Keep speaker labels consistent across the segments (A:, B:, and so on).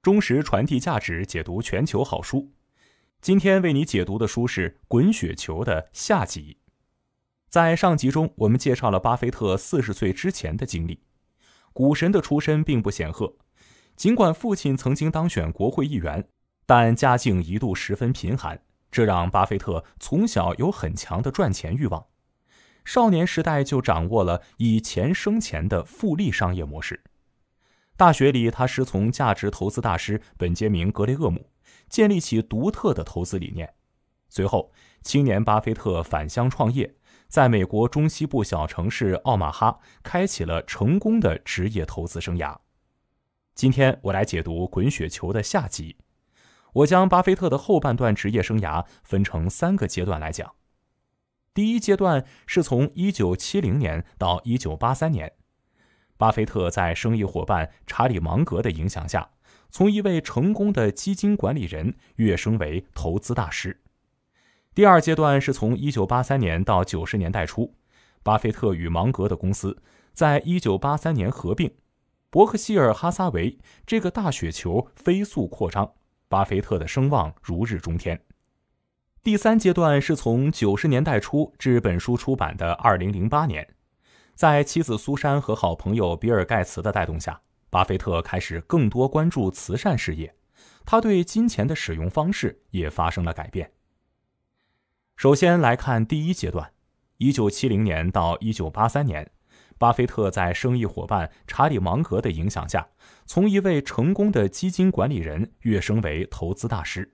A: 忠实传递价值，解读全球好书。今天为你解读的书是《滚雪球》的下集。在上集中，我们介绍了巴菲特四十岁之前的经历。股神的出身并不显赫，尽管父亲曾经当选国会议员，但家境一度十分贫寒，这让巴菲特从小有很强的赚钱欲望。少年时代就掌握了以钱生钱的复利商业模式。大学里，他师从价值投资大师本杰明·格雷厄姆，建立起独特的投资理念。随后，青年巴菲特返乡创业，在美国中西部小城市奥马哈开启了成功的职业投资生涯。今天，我来解读《滚雪球》的下集。我将巴菲特的后半段职业生涯分成三个阶段来讲。第一阶段是从1970年到1983年。巴菲特在生意伙伴查理·芒格的影响下，从一位成功的基金管理人跃升为投资大师。第二阶段是从1983年到90年代初，巴菲特与芒格的公司在1983年合并，伯克希尔·哈撒韦这个大雪球飞速扩张，巴菲特的声望如日中天。第三阶段是从90年代初至本书出版的2008年。在妻子苏珊和好朋友比尔·盖茨的带动下，巴菲特开始更多关注慈善事业，他对金钱的使用方式也发生了改变。首先来看第一阶段，1970年到1983年，巴菲特在生意伙伴查理·芒格的影响下，从一位成功的基金管理人跃升为投资大师。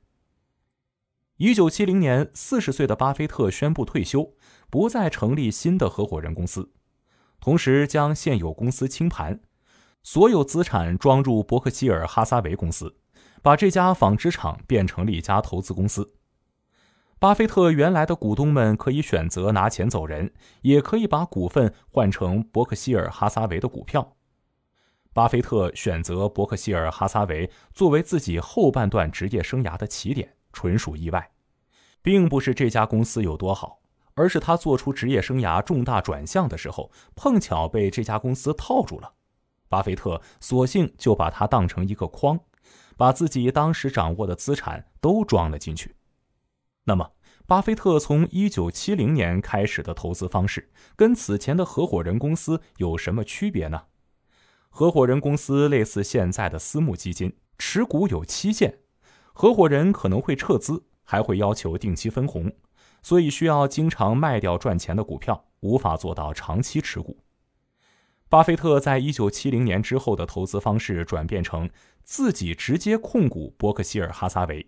A: 1970年，40岁的巴菲特宣布退休，不再成立新的合伙人公司。同时将现有公司清盘，所有资产装入伯克希尔·哈撒韦公司，把这家纺织厂变成了一家投资公司。巴菲特原来的股东们可以选择拿钱走人，也可以把股份换成伯克希尔·哈撒韦的股票。巴菲特选择伯克希尔·哈撒韦作为自己后半段职业生涯的起点，纯属意外，并不是这家公司有多好。而是他做出职业生涯重大转向的时候，碰巧被这家公司套住了，巴菲特索性就把它当成一个筐，把自己当时掌握的资产都装了进去。那么，巴菲特从一九七零年开始的投资方式，跟此前的合伙人公司有什么区别呢？合伙人公司类似现在的私募基金，持股有期限，合伙人可能会撤资，还会要求定期分红。所以需要经常卖掉赚钱的股票，无法做到长期持股。巴菲特在一九七零年之后的投资方式转变成自己直接控股伯克希尔哈撒韦，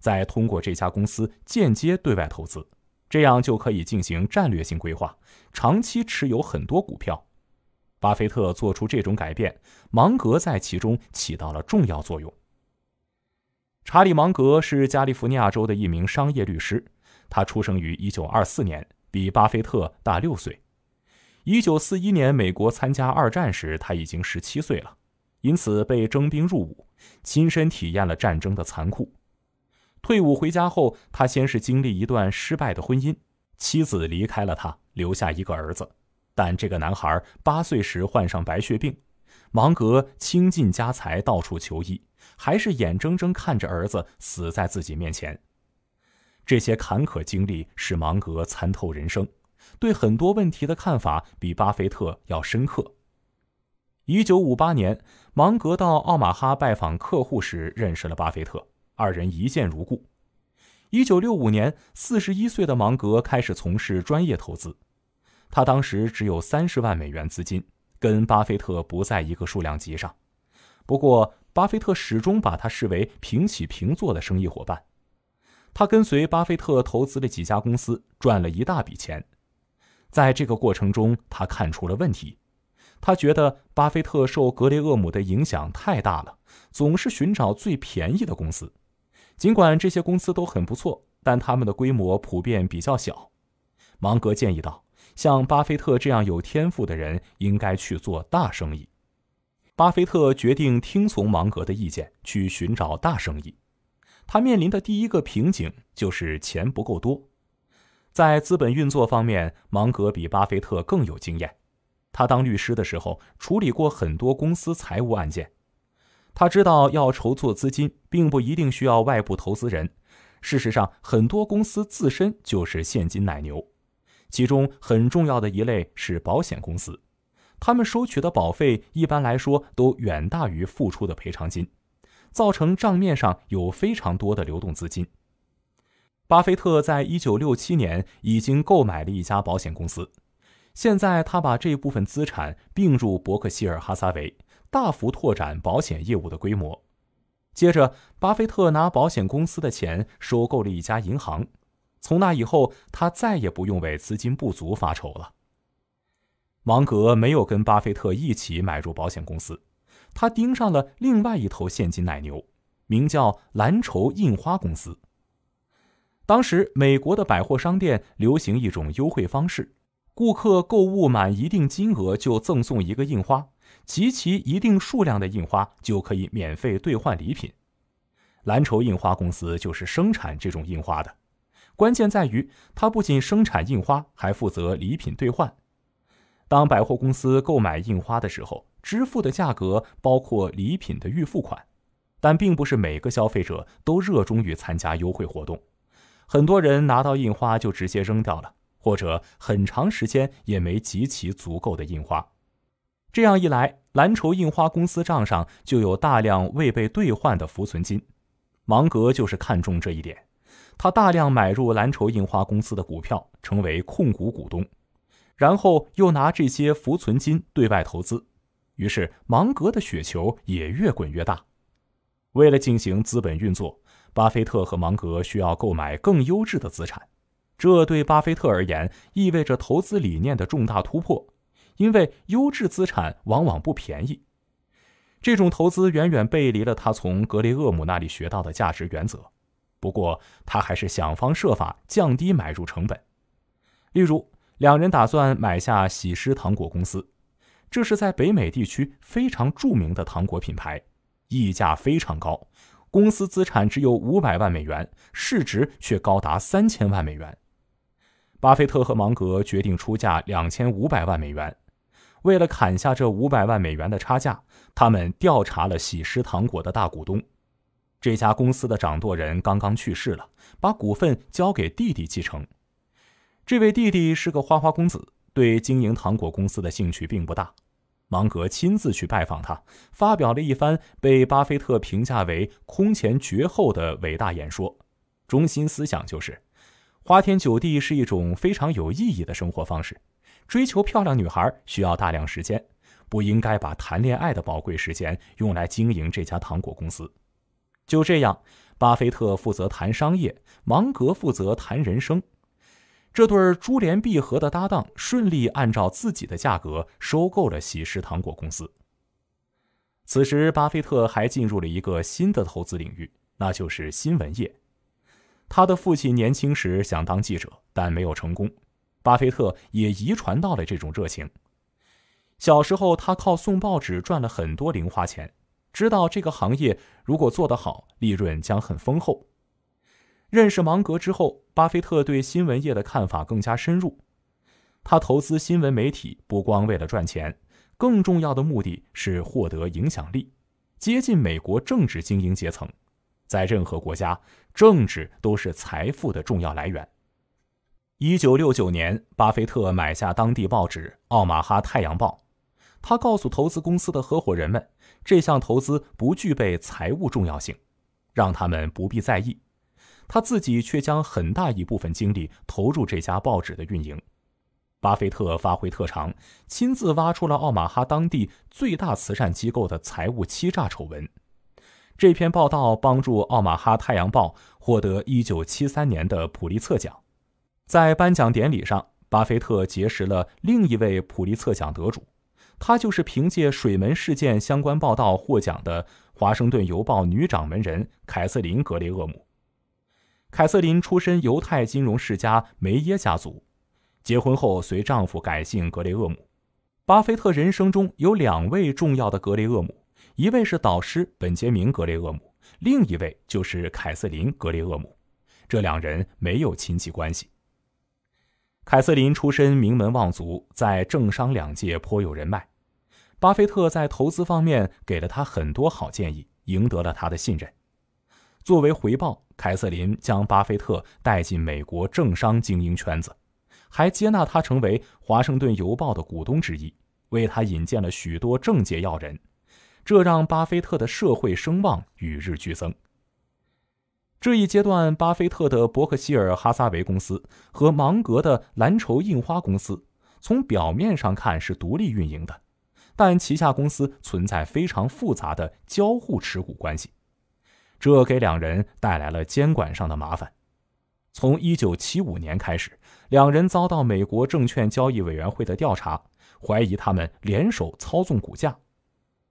A: 再通过这家公司间接对外投资，这样就可以进行战略性规划，长期持有很多股票。巴菲特做出这种改变，芒格在其中起到了重要作用。查理·芒格是加利福尼亚州的一名商业律师。他出生于1924年，比巴菲特大六岁。1941年，美国参加二战时，他已经十七岁了，因此被征兵入伍，亲身体验了战争的残酷。退伍回家后，他先是经历一段失败的婚姻，妻子离开了他，留下一个儿子。但这个男孩八岁时患上白血病，芒格倾尽家财到处求医，还是眼睁睁看着儿子死在自己面前。这些坎坷经历使芒格参透人生，对很多问题的看法比巴菲特要深刻。一九五八年，芒格到奥马哈拜访客户时认识了巴菲特，二人一见如故。一九六五年，四十一岁的芒格开始从事专业投资，他当时只有三十万美元资金，跟巴菲特不在一个数量级上。不过，巴菲特始终把他视为平起平坐的生意伙伴。他跟随巴菲特投资了几家公司赚了一大笔钱，在这个过程中，他看出了问题。他觉得巴菲特受格雷厄姆的影响太大了，总是寻找最便宜的公司，尽管这些公司都很不错，但他们的规模普遍比较小。芒格建议道：“像巴菲特这样有天赋的人，应该去做大生意。”巴菲特决定听从芒格的意见，去寻找大生意。他面临的第一个瓶颈就是钱不够多。在资本运作方面，芒格比巴菲特更有经验。他当律师的时候处理过很多公司财务案件。他知道要筹措资金，并不一定需要外部投资人。事实上，很多公司自身就是现金奶牛。其中很重要的一类是保险公司，他们收取的保费一般来说都远大于付出的赔偿金。造成账面上有非常多的流动资金。巴菲特在一九六七年已经购买了一家保险公司，现在他把这部分资产并入伯克希尔哈撒韦，大幅拓展保险业务的规模。接着，巴菲特拿保险公司的钱收购了一家银行，从那以后他再也不用为资金不足发愁了。芒格没有跟巴菲特一起买入保险公司。他盯上了另外一头现金奶牛，名叫蓝筹印花公司。当时，美国的百货商店流行一种优惠方式：顾客购物满一定金额就赠送一个印花，集齐一定数量的印花就可以免费兑换礼品。蓝筹印花公司就是生产这种印花的。关键在于，它不仅生产印花，还负责礼品兑换。当百货公司购买印花的时候。支付的价格包括礼品的预付款，但并不是每个消费者都热衷于参加优惠活动。很多人拿到印花就直接扔掉了，或者很长时间也没集齐足够的印花。这样一来，蓝筹印花公司账上就有大量未被兑换的浮存金。芒格就是看中这一点，他大量买入蓝筹印花公司的股票，成为控股股东，然后又拿这些浮存金对外投资。于是，芒格的雪球也越滚越大。为了进行资本运作，巴菲特和芒格需要购买更优质的资产。这对巴菲特而言意味着投资理念的重大突破，因为优质资产往往不便宜。这种投资远远背离了他从格雷厄姆那里学到的价值原则。不过，他还是想方设法降低买入成本。例如，两人打算买下喜诗糖果公司。这是在北美地区非常著名的糖果品牌，溢价非常高。公司资产只有五百万美元，市值却高达三千万美元。巴菲特和芒格决定出价两千五百万美元。为了砍下这五百万美元的差价，他们调查了喜诗糖果的大股东。这家公司的掌舵人刚刚去世了，把股份交给弟弟继承。这位弟弟是个花花公子，对经营糖果公司的兴趣并不大。芒格亲自去拜访他，发表了一番被巴菲特评价为空前绝后的伟大演说。中心思想就是：花天酒地是一种非常有意义的生活方式；追求漂亮女孩需要大量时间，不应该把谈恋爱的宝贵时间用来经营这家糖果公司。就这样，巴菲特负责谈商业，芒格负责谈人生。这对珠联璧合的搭档顺利按照自己的价格收购了喜事糖果公司。此时，巴菲特还进入了一个新的投资领域，那就是新闻业。他的父亲年轻时想当记者，但没有成功。巴菲特也遗传到了这种热情。小时候，他靠送报纸赚了很多零花钱，知道这个行业如果做得好，利润将很丰厚。认识芒格之后，巴菲特对新闻业的看法更加深入。他投资新闻媒体不光为了赚钱，更重要的目的是获得影响力，接近美国政治精英阶层。在任何国家，政治都是财富的重要来源。1969年，巴菲特买下当地报纸《奥马哈太阳报》，他告诉投资公司的合伙人们，这项投资不具备财务重要性，让他们不必在意。他自己却将很大一部分精力投入这家报纸的运营。巴菲特发挥特长，亲自挖出了奥马哈当地最大慈善机构的财务欺诈丑闻。这篇报道帮助《奥马哈太阳报》获得1973年的普利策奖。在颁奖典礼上，巴菲特结识了另一位普利策奖得主，他就是凭借水门事件相关报道获奖的《华盛顿邮报》女掌门人凯瑟琳·格雷厄姆。凯瑟琳出身犹太金融世家梅耶家族，结婚后随丈夫改姓格雷厄姆。巴菲特人生中有两位重要的格雷厄姆，一位是导师本杰明格雷厄姆，另一位就是凯瑟琳格雷厄姆。这两人没有亲戚关系。凯瑟琳出身名门望族，在政商两界颇有人脉。巴菲特在投资方面给了他很多好建议，赢得了他的信任。作为回报，凯瑟琳将巴菲特带进美国政商精英圈子，还接纳他成为《华盛顿邮报》的股东之一，为他引荐了许多政界要人，这让巴菲特的社会声望与日俱增。这一阶段，巴菲特的伯克希尔·哈撒韦公司和芒格的蓝筹印花公司，从表面上看是独立运营的，但旗下公司存在非常复杂的交互持股关系。这给两人带来了监管上的麻烦。从一九七五年开始，两人遭到美国证券交易委员会的调查，怀疑他们联手操纵股价。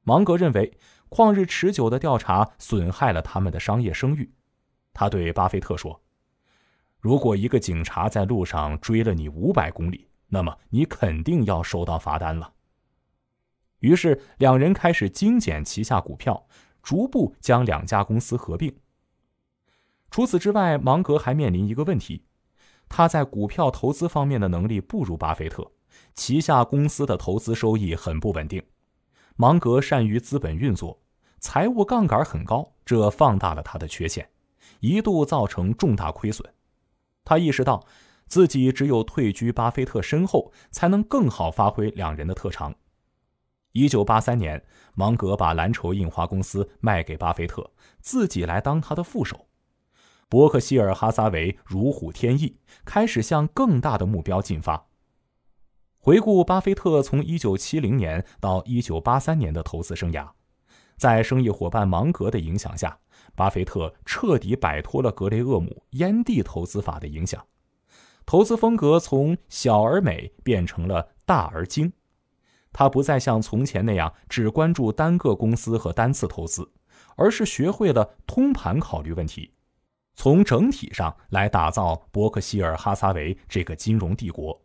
A: 芒格认为，旷日持久的调查损害了他们的商业声誉。他对巴菲特说：“如果一个警察在路上追了你五百公里，那么你肯定要收到罚单了。”于是，两人开始精简旗下股票。逐步将两家公司合并。除此之外，芒格还面临一个问题：他在股票投资方面的能力不如巴菲特，旗下公司的投资收益很不稳定。芒格善于资本运作，财务杠杆很高，这放大了他的缺陷，一度造成重大亏损。他意识到，自己只有退居巴菲特身后，才能更好发挥两人的特长。一九八三年，芒格把蓝筹印花公司卖给巴菲特，自己来当他的副手。伯克希尔·哈撒韦如虎添翼，开始向更大的目标进发。回顾巴菲特从一九七零年到一九八三年的投资生涯，在生意伙伴芒格的影响下，巴菲特彻底摆脱了格雷厄姆烟蒂投资法的影响，投资风格从小而美变成了大而精。他不再像从前那样只关注单个公司和单次投资，而是学会了通盘考虑问题，从整体上来打造伯克希尔哈撒韦这个金融帝国。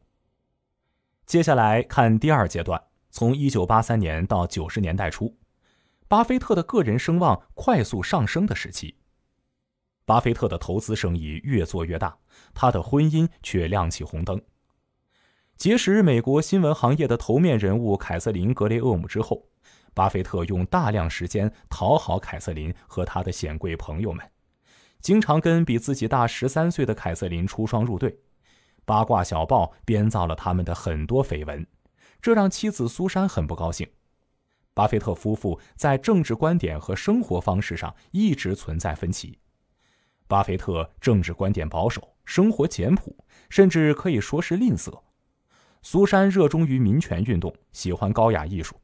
A: 接下来看第二阶段，从1983年到90年代初，巴菲特的个人声望快速上升的时期，巴菲特的投资生意越做越大，他的婚姻却亮起红灯。结识美国新闻行业的头面人物凯瑟琳·格雷厄姆之后，巴菲特用大量时间讨好凯瑟琳和他的显贵朋友们，经常跟比自己大十三岁的凯瑟琳出双入对，八卦小报编造了他们的很多绯闻，这让妻子苏珊很不高兴。巴菲特夫妇在政治观点和生活方式上一直存在分歧，巴菲特政治观点保守，生活简朴，甚至可以说是吝啬。苏珊热衷于民权运动，喜欢高雅艺术。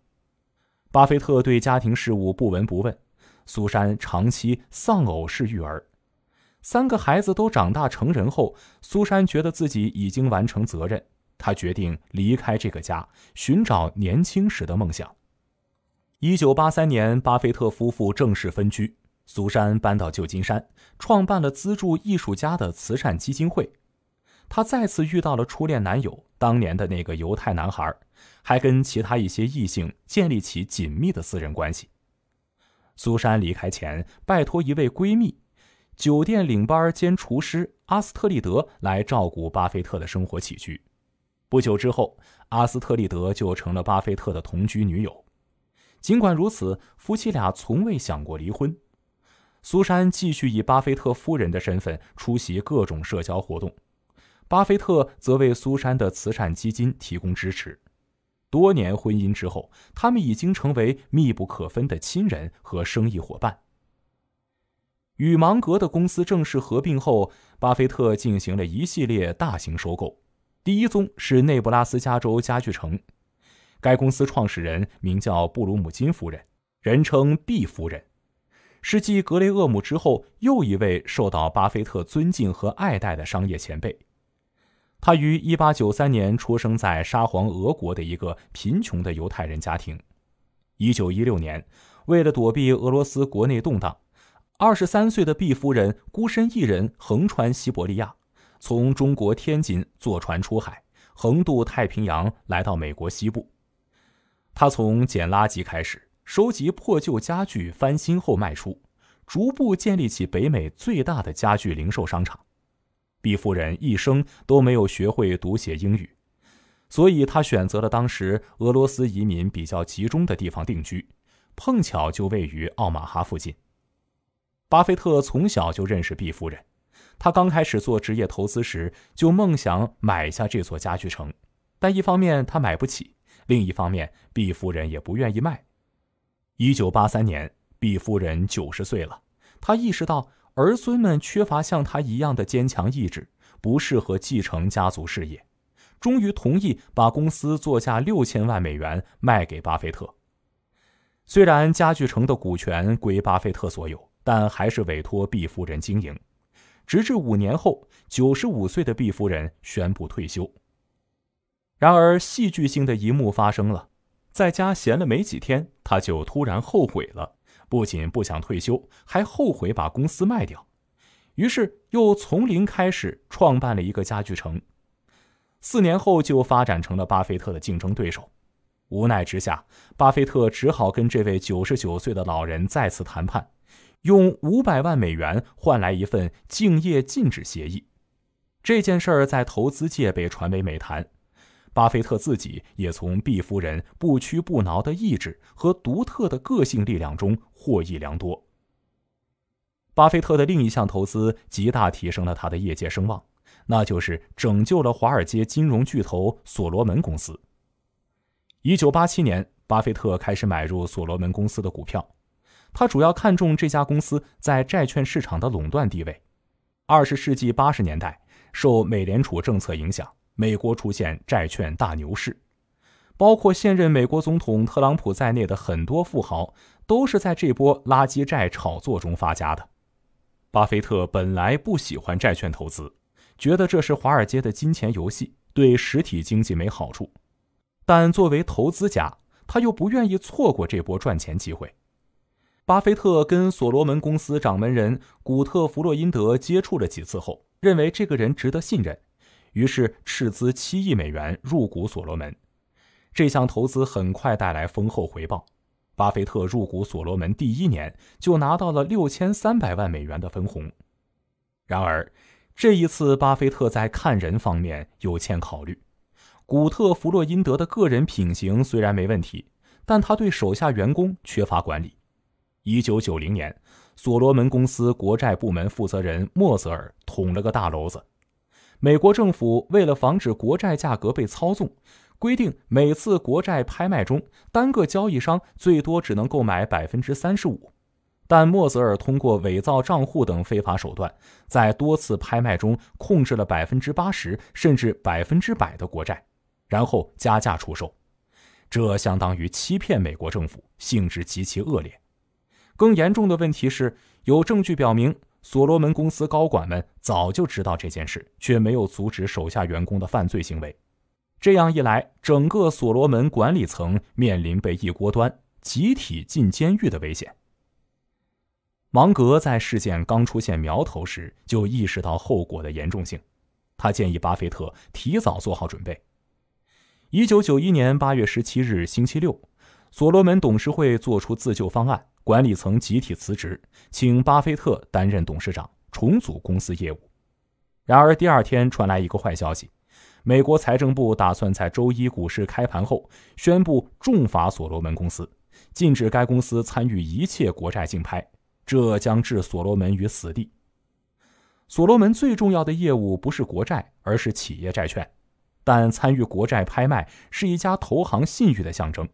A: 巴菲特对家庭事务不闻不问。苏珊长期丧偶式育儿，三个孩子都长大成人后，苏珊觉得自己已经完成责任，她决定离开这个家，寻找年轻时的梦想。1983年，巴菲特夫妇正式分居，苏珊搬到旧金山，创办了资助艺术家的慈善基金会。她再次遇到了初恋男友，当年的那个犹太男孩，还跟其他一些异性建立起紧密的私人关系。苏珊离开前，拜托一位闺蜜、酒店领班兼厨师阿斯特利德来照顾巴菲特的生活起居。不久之后，阿斯特利德就成了巴菲特的同居女友。尽管如此，夫妻俩从未想过离婚。苏珊继续以巴菲特夫人的身份出席各种社交活动。巴菲特则为苏珊的慈善基金提供支持。多年婚姻之后，他们已经成为密不可分的亲人和生意伙伴。与芒格的公司正式合并后，巴菲特进行了一系列大型收购。第一宗是内布拉斯加州家具城，该公司创始人名叫布鲁姆金夫人，人称 B 夫人，是继格雷厄姆之后又一位受到巴菲特尊敬和爱戴的商业前辈。他于1893年出生在沙皇俄国的一个贫穷的犹太人家庭。1916年，为了躲避俄罗斯国内动荡，23岁的毕夫人孤身一人横穿西伯利亚，从中国天津坐船出海，横渡太平洋来到美国西部。他从捡垃圾开始，收集破旧家具翻新后卖出，逐步建立起北美最大的家具零售商场。毕夫人一生都没有学会读写英语，所以她选择了当时俄罗斯移民比较集中的地方定居，碰巧就位于奥马哈附近。巴菲特从小就认识毕夫人，他刚开始做职业投资时就梦想买下这座家具城，但一方面他买不起，另一方面毕夫人也不愿意卖。1983年，毕夫人九十岁了，她意识到。儿孙们缺乏像他一样的坚强意志，不适合继承家族事业，终于同意把公司作价六千万美元卖给巴菲特。虽然家具城的股权归巴菲特所有，但还是委托毕夫人经营，直至五年后，九十五岁的毕夫人宣布退休。然而，戏剧性的一幕发生了，在家闲了没几天，他就突然后悔了。不仅不想退休，还后悔把公司卖掉，于是又从零开始创办了一个家具城，四年后就发展成了巴菲特的竞争对手。无奈之下，巴菲特只好跟这位九十九岁的老人再次谈判，用五百万美元换来一份竞业禁止协议。这件事儿在投资界被传为美谈。巴菲特自己也从毕夫人不屈不挠的意志和独特的个性力量中获益良多。巴菲特的另一项投资极大提升了他的业界声望，那就是拯救了华尔街金融巨头所罗门公司。一九八七年，巴菲特开始买入所罗门公司的股票，他主要看中这家公司在债券市场的垄断地位。二十世纪八十年代，受美联储政策影响。美国出现债券大牛市，包括现任美国总统特朗普在内的很多富豪都是在这波垃圾债炒作中发家的。巴菲特本来不喜欢债券投资，觉得这是华尔街的金钱游戏，对实体经济没好处。但作为投资家，他又不愿意错过这波赚钱机会。巴菲特跟所罗门公司掌门人古特弗洛因德接触了几次后，认为这个人值得信任。于是斥资七亿美元入股所罗门，这项投资很快带来丰厚回报。巴菲特入股所罗门第一年就拿到了六千三百万美元的分红。然而，这一次巴菲特在看人方面有欠考虑。古特弗洛因德的个人品行虽然没问题，但他对手下员工缺乏管理。一九九零年，所罗门公司国债部门负责人莫泽尔捅了个大娄子。美国政府为了防止国债价格被操纵，规定每次国债拍卖中，单个交易商最多只能购买百分之三十五。但莫泽尔通过伪造账户等非法手段，在多次拍卖中控制了百分之八十甚至百分之百的国债，然后加价出售，这相当于欺骗美国政府，性质极其恶劣。更严重的问题是有证据表明。所罗门公司高管们早就知道这件事，却没有阻止手下员工的犯罪行为。这样一来，整个所罗门管理层面临被一锅端、集体进监狱的危险。芒格在事件刚出现苗头时就意识到后果的严重性，他建议巴菲特提早做好准备。一九九一年八月十七日，星期六。所罗门董事会做出自救方案，管理层集体辞职，请巴菲特担任董事长，重组公司业务。然而第二天传来一个坏消息，美国财政部打算在周一股市开盘后宣布重罚所罗门公司，禁止该公司参与一切国债竞拍，这将置所罗门于死地。所罗门最重要的业务不是国债，而是企业债券，但参与国债拍卖是一家投行信誉的象征。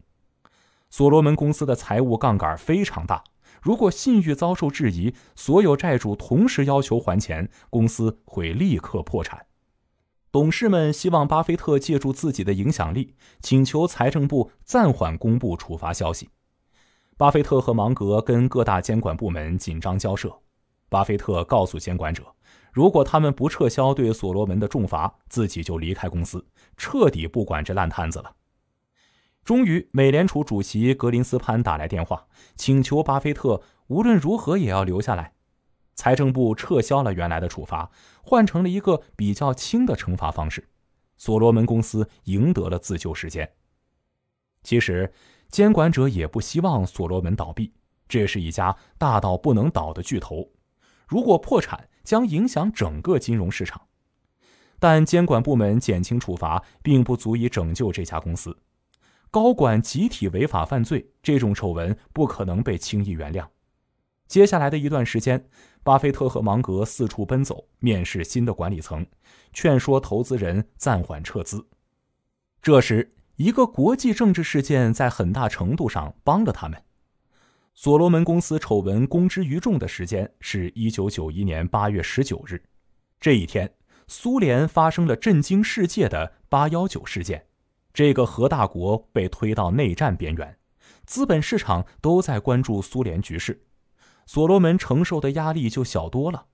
A: 所罗门公司的财务杠杆非常大，如果信誉遭受质疑，所有债主同时要求还钱，公司会立刻破产。董事们希望巴菲特借助自己的影响力，请求财政部暂缓公布处罚消息。巴菲特和芒格跟各大监管部门紧张交涉。巴菲特告诉监管者，如果他们不撤销对所罗门的重罚，自己就离开公司，彻底不管这烂摊子了。终于，美联储主席格林斯潘打来电话，请求巴菲特无论如何也要留下来。财政部撤销了原来的处罚，换成了一个比较轻的惩罚方式。所罗门公司赢得了自救时间。其实，监管者也不希望所罗门倒闭，这是一家大到不能倒的巨头。如果破产，将影响整个金融市场。但监管部门减轻处罚，并不足以拯救这家公司。高管集体违法犯罪，这种丑闻不可能被轻易原谅。接下来的一段时间，巴菲特和芒格四处奔走，面试新的管理层，劝说投资人暂缓撤资。这时，一个国际政治事件在很大程度上帮了他们。所罗门公司丑闻公之于众的时间是一九九一年八月十九日，这一天，苏联发生了震惊世界的八幺九事件。这个核大国被推到内战边缘，资本市场都在关注苏联局势，所罗门承受的压力就小多了。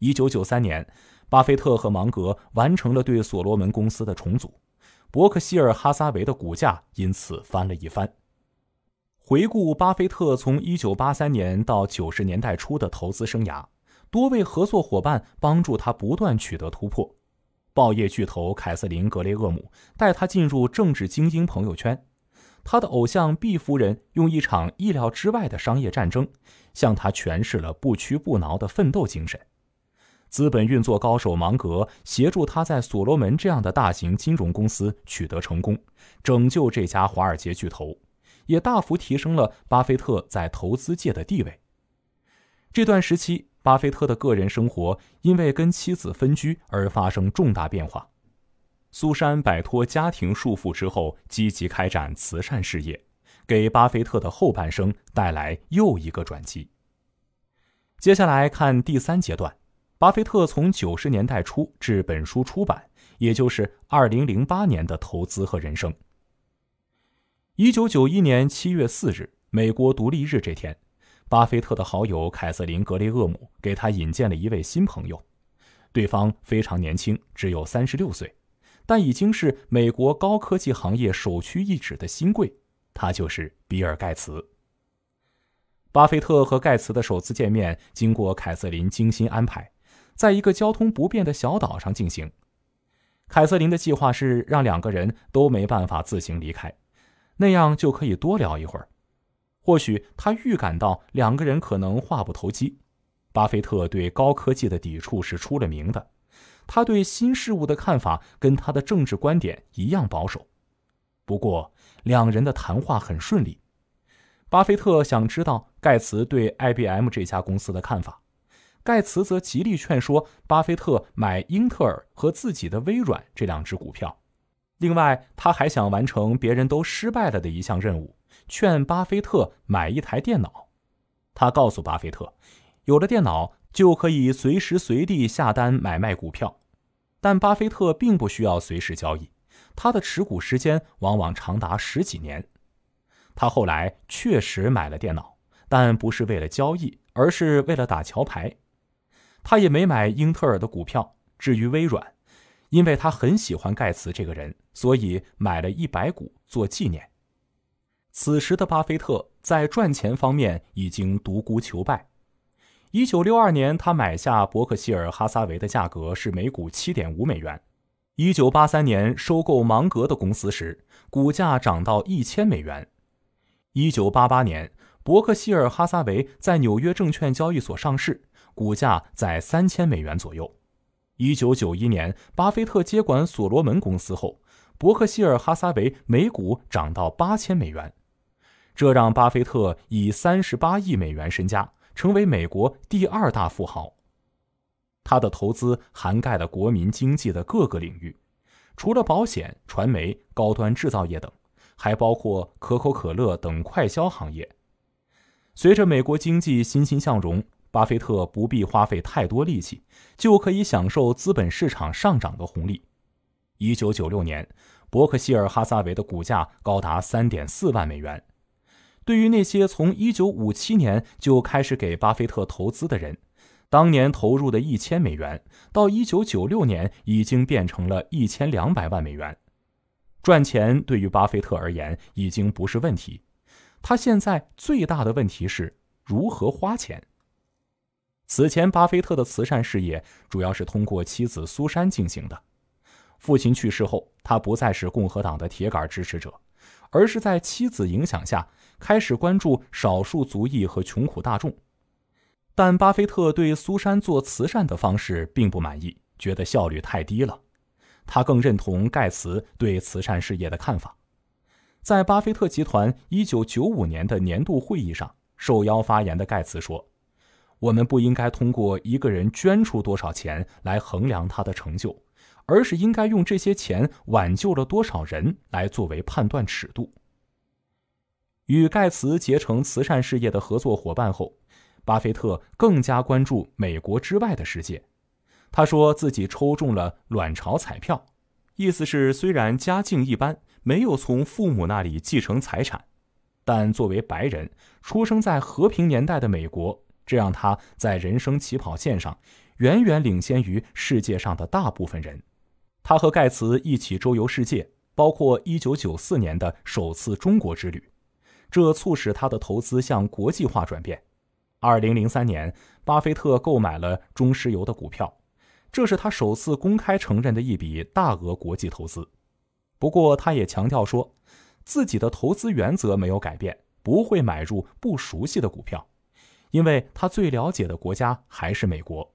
A: 一九九三年，巴菲特和芒格完成了对所罗门公司的重组，伯克希尔·哈撒韦的股价因此翻了一番。回顾巴菲特从一九八三年到九十年代初的投资生涯，多位合作伙伴帮助他不断取得突破。报业巨头凯瑟琳·格雷厄姆带他进入政治精英朋友圈，他的偶像毕夫人用一场意料之外的商业战争，向他诠释了不屈不挠的奋斗精神。资本运作高手芒格协助他在所罗门这样的大型金融公司取得成功，拯救这家华尔街巨头，也大幅提升了巴菲特在投资界的地位。这段时期。巴菲特的个人生活因为跟妻子分居而发生重大变化。苏珊摆脱家庭束缚之后，积极开展慈善事业，给巴菲特的后半生带来又一个转机。接下来看第三阶段，巴菲特从九十年代初至本书出版，也就是二零零八年的投资和人生。一九九一年七月四日，美国独立日这天。巴菲特的好友凯瑟琳·格雷厄姆给他引荐了一位新朋友，对方非常年轻，只有三十六岁，但已经是美国高科技行业首屈一指的新贵，他就是比尔·盖茨。巴菲特和盖茨的首次见面，经过凯瑟琳精心安排，在一个交通不便的小岛上进行。凯瑟琳的计划是让两个人都没办法自行离开，那样就可以多聊一会儿。或许他预感到两个人可能话不投机。巴菲特对高科技的抵触是出了名的，他对新事物的看法跟他的政治观点一样保守。不过，两人的谈话很顺利。巴菲特想知道盖茨对 IBM 这家公司的看法，盖茨则极力劝说巴菲特买英特尔和自己的微软这两只股票。另外，他还想完成别人都失败了的一项任务。劝巴菲特买一台电脑，他告诉巴菲特，有了电脑就可以随时随地下单买卖股票。但巴菲特并不需要随时交易，他的持股时间往往长达十几年。他后来确实买了电脑，但不是为了交易，而是为了打桥牌。他也没买英特尔的股票。至于微软，因为他很喜欢盖茨这个人，所以买了一百股做纪念。此时的巴菲特在赚钱方面已经独孤求败。1962年，他买下伯克希尔·哈撒韦的价格是每股7.5美元。1983年收购芒格的公司时，股价涨到1000美元。1988年，伯克希尔·哈撒韦在纽约证券交易所上市，股价在3000美元左右。1991年，巴菲特接管所罗门公司后，伯克希尔·哈撒韦每股涨到8000美元。这让巴菲特以三十八亿美元身家成为美国第二大富豪。他的投资涵盖了国民经济的各个领域，除了保险、传媒、高端制造业等，还包括可口可乐等快消行业。随着美国经济欣欣向荣，巴菲特不必花费太多力气，就可以享受资本市场上涨的红利。一九九六年，伯克希尔哈撒韦的股价高达三点四万美元。对于那些从1957年就开始给巴菲特投资的人，当年投入的一千美元，到1996年已经变成了一千两百万美元。赚钱对于巴菲特而言已经不是问题，他现在最大的问题是如何花钱。此前，巴菲特的慈善事业主要是通过妻子苏珊进行的。父亲去世后，他不再是共和党的铁杆支持者。而是在妻子影响下，开始关注少数族裔和穷苦大众。但巴菲特对苏珊做慈善的方式并不满意，觉得效率太低了。他更认同盖茨对慈善事业的看法。在巴菲特集团一九九五年的年度会议上，受邀发言的盖茨说：“我们不应该通过一个人捐出多少钱来衡量他的成就。”而是应该用这些钱挽救了多少人来作为判断尺度。与盖茨结成慈善事业的合作伙伴后，巴菲特更加关注美国之外的世界。他说自己抽中了卵巢彩票，意思是虽然家境一般，没有从父母那里继承财产，但作为白人，出生在和平年代的美国，这让他在人生起跑线上远远领先于世界上的大部分人。他和盖茨一起周游世界，包括1994年的首次中国之旅，这促使他的投资向国际化转变。2003年，巴菲特购买了中石油的股票，这是他首次公开承认的一笔大额国际投资。不过，他也强调说，自己的投资原则没有改变，不会买入不熟悉的股票，因为他最了解的国家还是美国。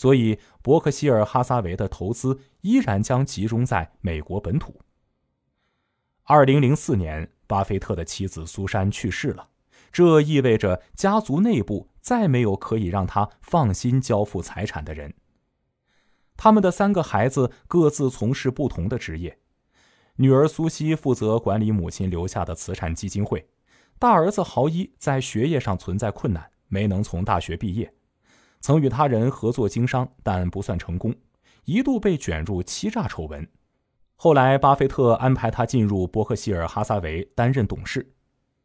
A: 所以，伯克希尔·哈撒韦的投资依然将集中在美国本土。二零零四年，巴菲特的妻子苏珊去世了，这意味着家族内部再没有可以让他放心交付财产的人。他们的三个孩子各自从事不同的职业，女儿苏西负责管理母亲留下的慈善基金会，大儿子豪伊在学业上存在困难，没能从大学毕业。曾与他人合作经商，但不算成功，一度被卷入欺诈丑闻。后来，巴菲特安排他进入伯克希尔·哈撒韦担任董事。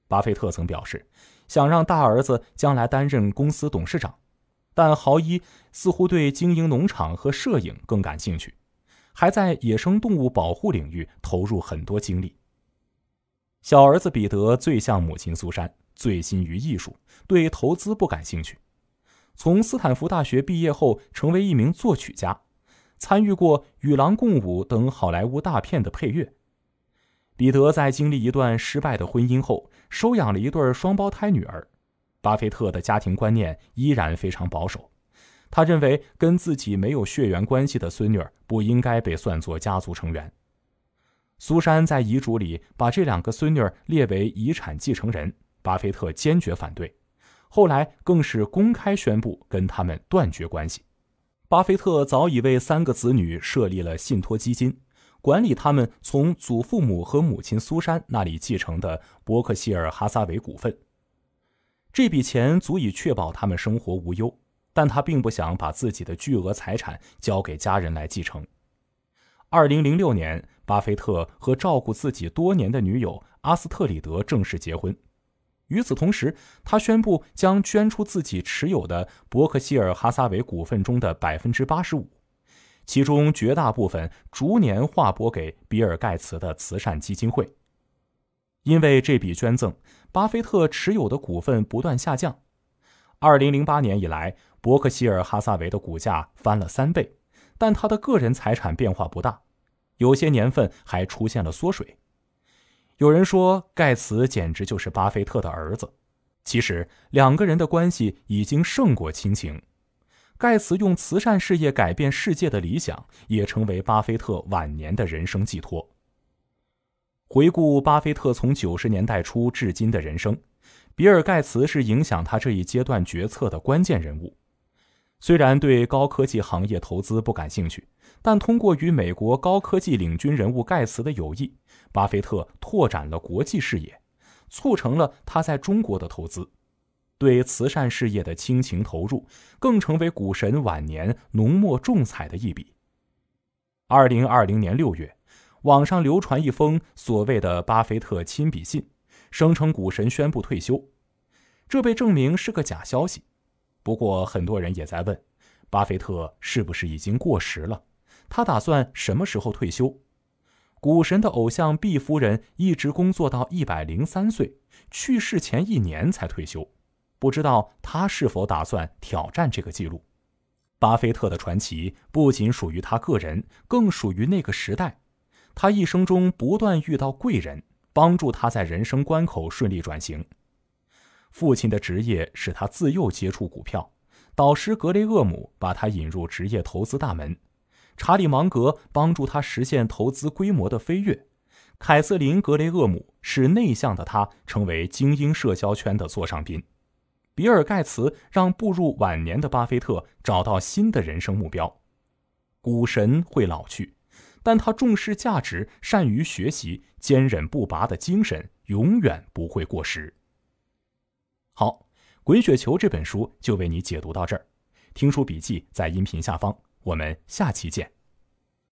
A: 巴菲特曾表示，想让大儿子将来担任公司董事长，但豪伊似乎对经营农场和摄影更感兴趣，还在野生动物保护领域投入很多精力。小儿子彼得最像母亲苏珊，醉心于艺术，对投资不感兴趣。从斯坦福大学毕业后，成为一名作曲家，参与过《与狼共舞》等好莱坞大片的配乐。彼得在经历一段失败的婚姻后，收养了一对双胞胎女儿。巴菲特的家庭观念依然非常保守，他认为跟自己没有血缘关系的孙女儿不应该被算作家族成员。苏珊在遗嘱里把这两个孙女儿列为遗产继承人，巴菲特坚决反对。后来更是公开宣布跟他们断绝关系。巴菲特早已为三个子女设立了信托基金，管理他们从祖父母和母亲苏珊那里继承的伯克希尔·哈撒韦股份。这笔钱足以确保他们生活无忧，但他并不想把自己的巨额财产交给家人来继承。2006年，巴菲特和照顾自己多年的女友阿斯特里德正式结婚。与此同时，他宣布将捐出自己持有的伯克希尔·哈撒韦股份中的百分之八十五，其中绝大部分逐年划拨给比尔·盖茨的慈善基金会。因为这笔捐赠，巴菲特持有的股份不断下降。二零零八年以来，伯克希尔·哈撒韦的股价翻了三倍，但他的个人财产变化不大，有些年份还出现了缩水。有人说盖茨简直就是巴菲特的儿子，其实两个人的关系已经胜过亲情。盖茨用慈善事业改变世界的理想，也成为巴菲特晚年的人生寄托。回顾巴菲特从九十年代初至今的人生，比尔·盖茨是影响他这一阶段决策的关键人物。虽然对高科技行业投资不感兴趣，但通过与美国高科技领军人物盖茨的友谊，巴菲特拓展了国际视野，促成了他在中国的投资。对慈善事业的倾情投入，更成为股神晚年浓墨重彩的一笔。二零二零年六月，网上流传一封所谓的巴菲特亲笔信，声称股神宣布退休，这被证明是个假消息。不过，很多人也在问，巴菲特是不是已经过时了？他打算什么时候退休？股神的偶像毕夫人一直工作到一百零三岁，去世前一年才退休。不知道他是否打算挑战这个记录？巴菲特的传奇不仅属于他个人，更属于那个时代。他一生中不断遇到贵人，帮助他在人生关口顺利转型。父亲的职业使他自幼接触股票，导师格雷厄姆把他引入职业投资大门，查理芒格帮助他实现投资规模的飞跃，凯瑟琳格雷厄姆使内向的他成为精英社交圈的座上宾，比尔盖茨让步入晚年的巴菲特找到新的人生目标，股神会老去，但他重视价值、善于学习、坚韧不拔的精神永远不会过时。好，《滚雪球》这本书就为你解读到这儿，听书笔记在音频下方，我们下期见。